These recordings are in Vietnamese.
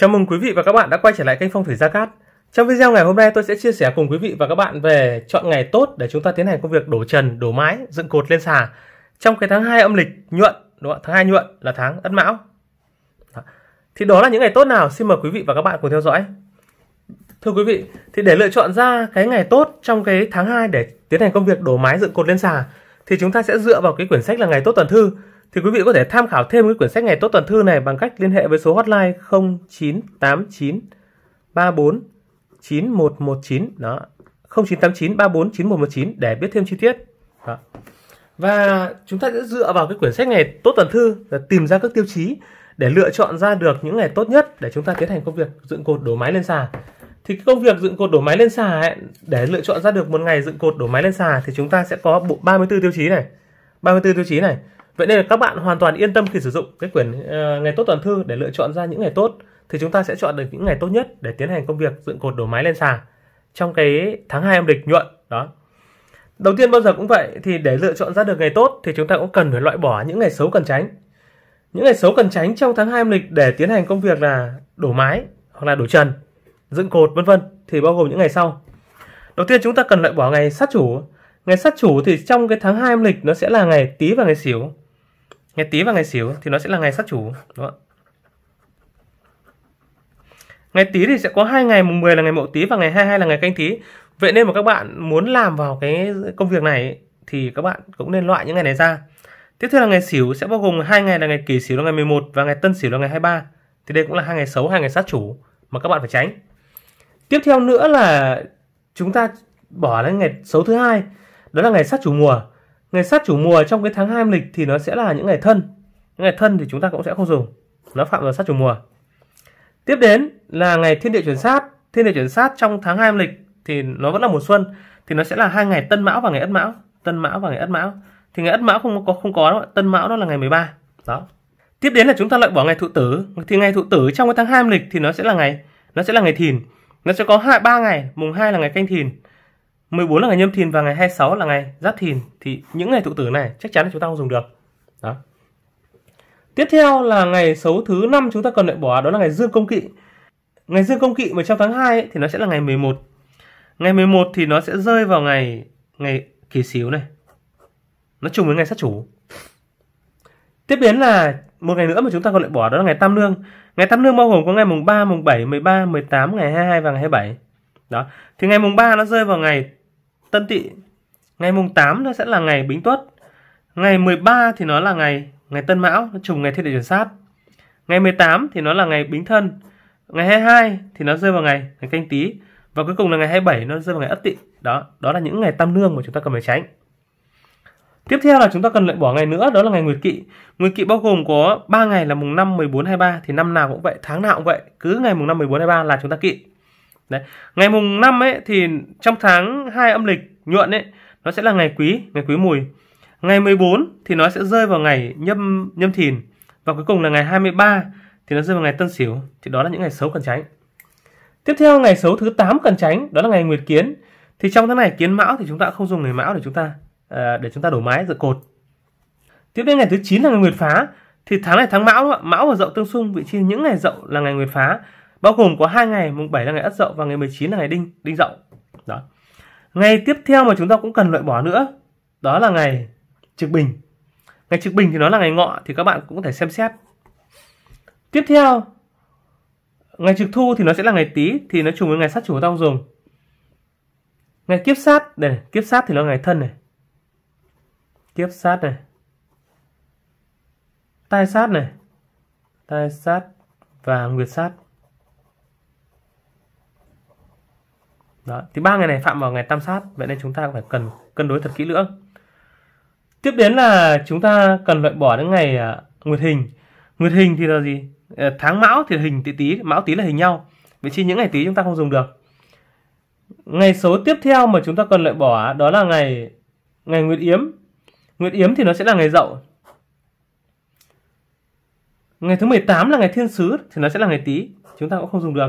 Chào mừng quý vị và các bạn đã quay trở lại kênh Phong thủy Gia Cát. Trong video ngày hôm nay tôi sẽ chia sẻ cùng quý vị và các bạn về chọn ngày tốt để chúng ta tiến hành công việc đổ trần, đổ mái, dựng cột lên xà. Trong cái tháng 2 âm lịch nhuận, đúng không? tháng 2 nhuận là tháng Ất Mão. Thì đó là những ngày tốt nào? Xin mời quý vị và các bạn cùng theo dõi. Thưa quý vị, thì để lựa chọn ra cái ngày tốt trong cái tháng 2 để tiến hành công việc đổ mái dựng cột lên xà thì chúng ta sẽ dựa vào cái quyển sách là ngày tốt tuần thư thì quý vị có thể tham khảo thêm cái quyển sách ngày tốt tuần thư này bằng cách liên hệ với số hotline 0989 34 9119 đó 0989 34 9119 để biết thêm chi tiết đó. và chúng ta sẽ dựa vào cái quyển sách ngày tốt tuần thư là tìm ra các tiêu chí để lựa chọn ra được những ngày tốt nhất để chúng ta tiến hành công việc dựng cột đổ máy lên xà thì cái công việc dựng cột đổ máy lên xà ấy, để lựa chọn ra được một ngày dựng cột đổ máy lên xà thì chúng ta sẽ có bộ 34 tiêu chí này 34 tiêu chí này Vậy nên là các bạn hoàn toàn yên tâm khi sử dụng cái quyển ờ, ngày tốt toàn thư để lựa chọn ra những ngày tốt thì chúng ta sẽ chọn được những ngày tốt nhất để tiến hành công việc dựng cột đổ mái lên sàn trong cái tháng 2 âm lịch nhuận đó. Đầu tiên bao giờ cũng vậy thì để lựa chọn ra được ngày tốt thì chúng ta cũng cần phải loại bỏ những ngày xấu cần tránh. Những ngày xấu cần tránh trong tháng 2 âm lịch để tiến hành công việc là đổ mái hoặc là đổ trần, dựng cột vân vân thì bao gồm những ngày sau. Đầu tiên chúng ta cần loại bỏ ngày sát chủ. Ngày sát chủ thì trong cái tháng 2 âm lịch nó sẽ là ngày Tý và ngày Sửu ngày tý và ngày xỉu thì nó sẽ là ngày sát chủ đúng không Ngày tí thì sẽ có hai ngày mùng 10 là ngày mậu tí và ngày 22 là ngày canh tí. Vậy nên mà các bạn muốn làm vào cái công việc này thì các bạn cũng nên loại những ngày này ra. Tiếp theo là ngày xỉu sẽ bao gồm hai ngày là ngày kỷ xỉu là ngày 11 và ngày tân xỉu là ngày 23. Thì đây cũng là hai ngày xấu, hai ngày sát chủ mà các bạn phải tránh. Tiếp theo nữa là chúng ta bỏ đến ngày xấu thứ hai, đó là ngày sát chủ mùa ngày sát chủ mùa trong cái tháng hai âm lịch thì nó sẽ là những ngày thân những ngày thân thì chúng ta cũng sẽ không dùng nó phạm vào sát chủ mùa tiếp đến là ngày thiên địa chuyển sát thiên địa chuyển sát trong tháng hai âm lịch thì nó vẫn là mùa xuân thì nó sẽ là hai ngày tân mão và ngày ất mão tân mão và ngày ất mão thì ngày ất mão không có không có đâu tân mão đó là ngày 13 đó tiếp đến là chúng ta loại bỏ ngày thụ tử thì ngày thụ tử trong cái tháng hai âm lịch thì nó sẽ là ngày nó sẽ là ngày thìn nó sẽ có hai ba ngày mùng 2 là ngày canh thìn 14 là ngày nhâm thìn và ngày 26 là ngày giáp thìn thì những ngày thụ tử này chắc chắn là chúng ta không dùng được. Đó. Tiếp theo là ngày xấu thứ năm chúng ta cần loại bỏ đó là ngày dương công kỵ. Ngày dương công kỵ mà trong tháng 2 ấy, thì nó sẽ là ngày 11. Ngày 11 thì nó sẽ rơi vào ngày ngày kỳ xíu này. Nó trùng với ngày sát chủ. Tiếp đến là một ngày nữa mà chúng ta còn loại bỏ đó là ngày tam lương. Ngày tam lương bao gồm có ngày mùng 3, mùng 7, 13, 18, ngày 22 và ngày 27. Đó. Thì ngày mùng 3 nó rơi vào ngày Tân Tỵ. Ngày mùng 8 nó sẽ là ngày Bính Tuất. Ngày 13 thì nó là ngày ngày Tân Mão, nó trùng ngày thiên địa chuyển sát. Ngày 18 thì nó là ngày Bính Thân. Ngày 22 thì nó rơi vào ngày ngày Canh Tý và cuối cùng là ngày 27 nó rơi vào ngày Ất Tỵ. Đó, đó là những ngày tam nương mà chúng ta cần phải tránh. Tiếp theo là chúng ta cần loại bỏ ngày nữa đó là ngày Nguyệt Kỵ. Nguyệt Kỵ bao gồm có 3 ngày là mùng 5, 14, 23 thì năm nào cũng vậy, tháng nào cũng vậy, cứ ngày mùng 5, 14, 23 là chúng ta kỵ. Đấy. Ngày mùng 5 ấy thì trong tháng 2 âm lịch nhuận ấy nó sẽ là ngày quý, ngày quý mùi. Ngày 14 thì nó sẽ rơi vào ngày nhâm nhâm thìn và cuối cùng là ngày 23 thì nó rơi vào ngày tân sửu thì đó là những ngày xấu cần tránh. Tiếp theo ngày xấu thứ 8 cần tránh đó là ngày nguyệt kiến. Thì trong tháng này kiến mão thì chúng ta không dùng ngày mão để chúng ta ờ, để chúng ta đổ mái dự cột. Tiếp đến ngày thứ 9 là ngày nguyệt phá thì tháng này tháng mão mão và dậu tương xung vị trí những ngày dậu là ngày nguyệt phá bao gồm có hai ngày mùng 7 là ngày Ất Dậu và ngày 19 là ngày Đinh Đinh Dậu đó ngày tiếp theo mà chúng ta cũng cần loại bỏ nữa đó là ngày Trực Bình ngày Trực Bình thì nó là ngày Ngọ thì các bạn cũng có thể xem xét tiếp theo ngày Trực Thu thì nó sẽ là ngày Tý thì nó trùng với ngày sát chủ tao dùng ngày kiếp sát đây này, kiếp sát thì nó là ngày thân này kiếp sát này tai sát này tai sát và nguyệt sát Đó. Thì ba ngày này phạm vào ngày tam sát, vậy nên chúng ta phải cần cân đối thật kỹ lưỡng. Tiếp đến là chúng ta cần loại bỏ những ngày uh, nguyệt hình. Nguyệt hình thì là gì? Uh, tháng mão thì hình tí tý, mão tý là hình nhau. Vậy chi những ngày tý chúng ta không dùng được. Ngày số tiếp theo mà chúng ta cần loại bỏ đó là ngày ngày nguyệt yếm. Nguyệt yếm thì nó sẽ là ngày dậu. Ngày thứ 18 là ngày thiên sứ thì nó sẽ là ngày tý, chúng ta cũng không dùng được.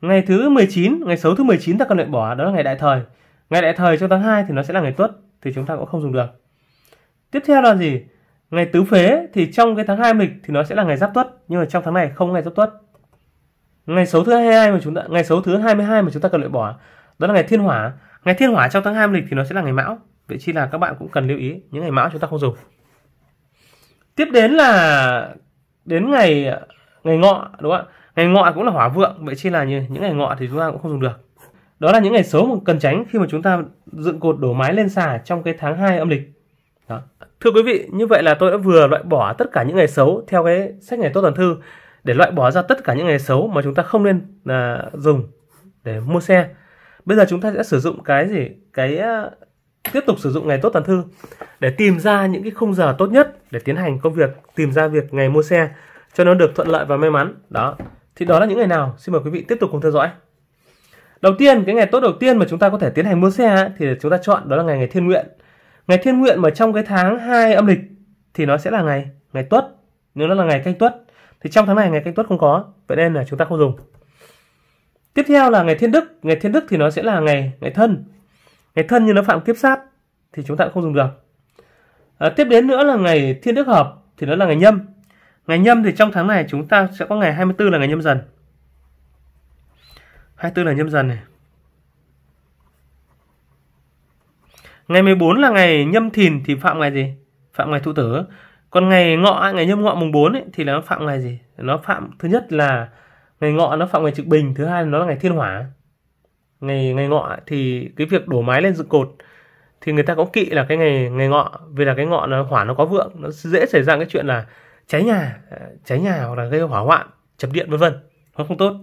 Ngày thứ 19, ngày xấu thứ 19 ta cần loại bỏ đó là ngày đại thời. Ngày đại thời trong tháng 2 thì nó sẽ là ngày tuất thì chúng ta cũng không dùng được. Tiếp theo là gì? Ngày tứ phế thì trong cái tháng 2 lịch thì nó sẽ là ngày giáp tuất nhưng mà trong tháng này không ngày giáp tuất. Ngày xấu thứ 22 mà chúng ta ngày xấu thứ 22 mà chúng ta cần loại bỏ đó là ngày thiên hỏa. Ngày thiên hỏa trong tháng 2 lịch thì nó sẽ là ngày mão. Vậy chi là các bạn cũng cần lưu ý những ngày mão chúng ta không dùng. Tiếp đến là đến ngày ngày ngọ đúng không ạ? ngày ngọ cũng là hỏa vượng vậy chi là như những ngày ngọ thì chúng ta cũng không dùng được đó là những ngày xấu mà cần tránh khi mà chúng ta dựng cột đổ mái lên xà trong cái tháng 2 âm lịch đó. thưa quý vị như vậy là tôi đã vừa loại bỏ tất cả những ngày xấu theo cái sách ngày tốt toàn thư để loại bỏ ra tất cả những ngày xấu mà chúng ta không nên là dùng để mua xe bây giờ chúng ta sẽ sử dụng cái gì cái à, tiếp tục sử dụng ngày tốt toàn thư để tìm ra những cái khung giờ tốt nhất để tiến hành công việc tìm ra việc ngày mua xe cho nó được thuận lợi và may mắn đó thì đó là những ngày nào? Xin mời quý vị tiếp tục cùng theo dõi. Đầu tiên, cái ngày tốt đầu tiên mà chúng ta có thể tiến hành mua xe ấy, thì chúng ta chọn đó là ngày ngày thiên nguyện. Ngày thiên nguyện mà trong cái tháng 2 âm lịch thì nó sẽ là ngày ngày tuất. Nếu nó là ngày canh tuất thì trong tháng này ngày canh tuất không có, vậy nên là chúng ta không dùng. Tiếp theo là ngày thiên đức, ngày thiên đức thì nó sẽ là ngày ngày thân. Ngày thân như nó phạm kiếp sát thì chúng ta cũng không dùng được. À, tiếp đến nữa là ngày thiên đức hợp thì nó là ngày nhâm Ngày nhâm thì trong tháng này chúng ta sẽ có ngày 24 là ngày nhâm dần. 24 là nhâm dần này. Ngày 14 là ngày nhâm thìn thì phạm ngày gì? Phạm ngày thu tử. Còn ngày ngọ, ngày nhâm ngọ mùng 4 ấy, thì nó phạm ngày gì? Nó phạm thứ nhất là ngày ngọ nó phạm ngày trực bình, thứ hai là nó là ngày thiên hỏa. Ngày ngày ngọ thì cái việc đổ mái lên dựng cột thì người ta có kỵ là cái ngày ngày ngọ vì là cái ngọ nó hỏa nó có vượng nó dễ xảy ra cái chuyện là cháy nhà ờ, cháy nhà hoặc là gây hỏa hoạn chập điện vân vân nó không tốt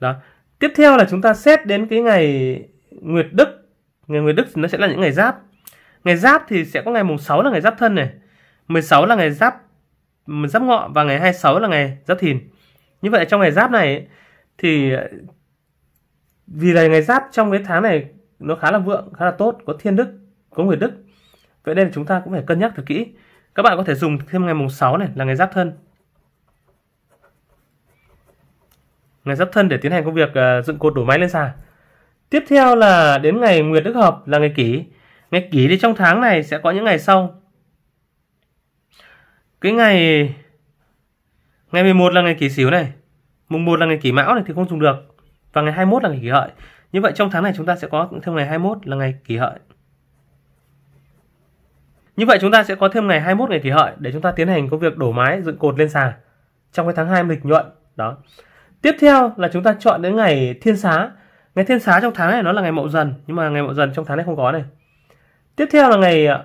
đó tiếp theo là chúng ta xét đến cái ngày nguyệt đức ngày nguyệt đức nó sẽ là những ngày giáp ngày giáp thì sẽ có ngày mùng 6 là ngày giáp thân này 16 là ngày giáp giáp ngọ và ngày 26 là ngày giáp thìn như vậy trong ngày giáp này thì vì là ngày giáp trong cái tháng này nó khá là vượng khá là tốt có thiên đức có Nguyệt đức vậy nên chúng ta cũng phải cân nhắc thật kỹ các bạn có thể dùng thêm ngày mùng 6 này là ngày giáp thân. Ngày giáp thân để tiến hành công việc à, dựng cột đổ máy lên sàn. Tiếp theo là đến ngày Nguyệt Đức Hợp là ngày kỷ. Ngày kỷ thì trong tháng này sẽ có những ngày sau. Cái ngày ngày 11 là ngày kỷ sửu này. Mùng 1 là ngày kỷ mão này thì không dùng được. Và ngày 21 là ngày kỷ hợi. Như vậy trong tháng này chúng ta sẽ có thêm ngày 21 là ngày kỷ hợi. Như vậy chúng ta sẽ có thêm ngày 21 ngày kỷ hợi để chúng ta tiến hành công việc đổ mái dựng cột lên sàn trong cái tháng 2 lịch nhuận. Đó. Tiếp theo là chúng ta chọn đến ngày thiên xá. Ngày thiên xá trong tháng này nó là ngày mậu dần nhưng mà ngày mậu dần trong tháng này không có này. Tiếp theo là ngày ờ,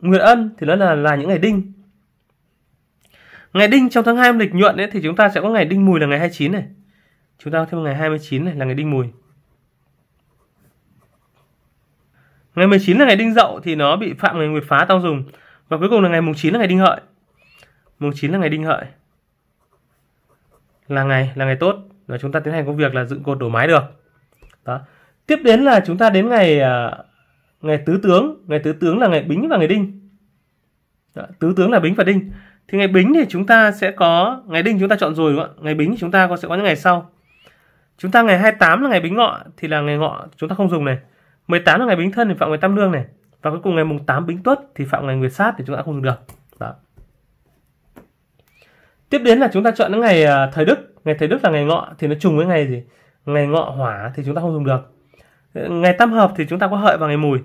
Nguyệt Ân thì nó là là những ngày đinh. Ngày đinh trong tháng 2 lịch nhuận ấy, thì chúng ta sẽ có ngày đinh mùi là ngày 29 này. Chúng ta có thêm ngày 29 này là ngày đinh mùi. ngày 19 là ngày đinh dậu thì nó bị phạm ngày nguyệt phá tao dùng và cuối cùng là ngày mùng 9 là ngày đinh hợi mùng 9 là ngày đinh hợi là ngày là ngày tốt và chúng ta tiến hành công việc là dựng cột đổ mái được đó tiếp đến là chúng ta đến ngày à, ngày tứ tướng ngày tứ tướng là ngày bính và ngày đinh đó, tứ tướng là bính và đinh thì ngày bính thì chúng ta sẽ có ngày đinh chúng ta chọn rồi đúng không ạ ngày bính chúng ta có sẽ có những ngày sau chúng ta ngày 28 là ngày bính ngọ thì là ngày ngọ chúng ta không dùng này 18 là ngày Bính Thân thì phạm ngày Tam Lương này và cuối cùng ngày mùng 8 Bính Tuất thì phạm ngày Nguyệt Sát thì chúng ta không dùng được. Đó. Tiếp đến là chúng ta chọn những ngày à, thời Đức, ngày thời Đức là ngày Ngọ thì nó trùng với ngày gì? Ngày Ngọ Hỏa thì chúng ta không dùng được. Ờ, ngày Tam Hợp thì chúng ta có Hợi vào ngày Mùi.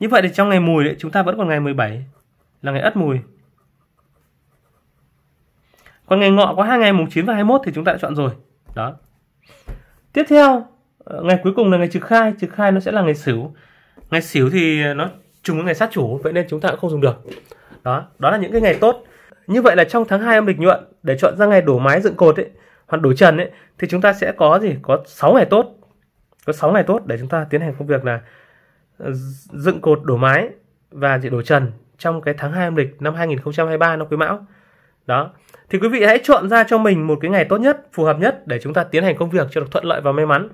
Như vậy thì trong ngày Mùi đấy, chúng ta vẫn còn ngày 17 là ngày Ất Mùi. Còn ngày Ngọ có hai ngày mùng 9 và 21 thì chúng ta đã chọn rồi. Đó. Tiếp theo Ờ, ngày cuối cùng là ngày trực khai trực khai nó sẽ là ngày xỉu, ngày xỉu thì nó trùng với ngày sát chủ vậy nên chúng ta cũng không dùng được đó đó là những cái ngày tốt như vậy là trong tháng 2 âm lịch nhuận để chọn ra ngày đổ mái dựng cột ấy hoặc đổ trần ấy thì chúng ta sẽ có gì có 6 ngày tốt có 6 ngày tốt để chúng ta tiến hành công việc là dựng cột đổ mái và chỉ đổ trần trong cái tháng 2 âm lịch năm 2023 năm Quý Mão. Đó. Thì quý vị hãy chọn ra cho mình một cái ngày tốt nhất, phù hợp nhất để chúng ta tiến hành công việc cho được thuận lợi và may mắn.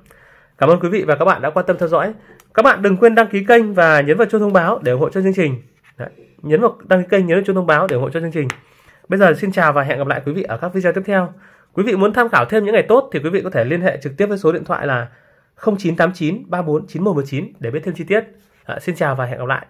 Cảm ơn quý vị và các bạn đã quan tâm theo dõi. Các bạn đừng quên đăng ký kênh và nhấn vào chuông thông báo để ủng hộ cho chương trình. Đấy, nhấn vào đăng ký kênh, nhấn vào chuông thông báo để ủng hộ cho chương trình. Bây giờ xin chào và hẹn gặp lại quý vị ở các video tiếp theo. Quý vị muốn tham khảo thêm những ngày tốt thì quý vị có thể liên hệ trực tiếp với số điện thoại là 0989 34 9119 để biết thêm chi tiết. À, xin chào và hẹn gặp lại.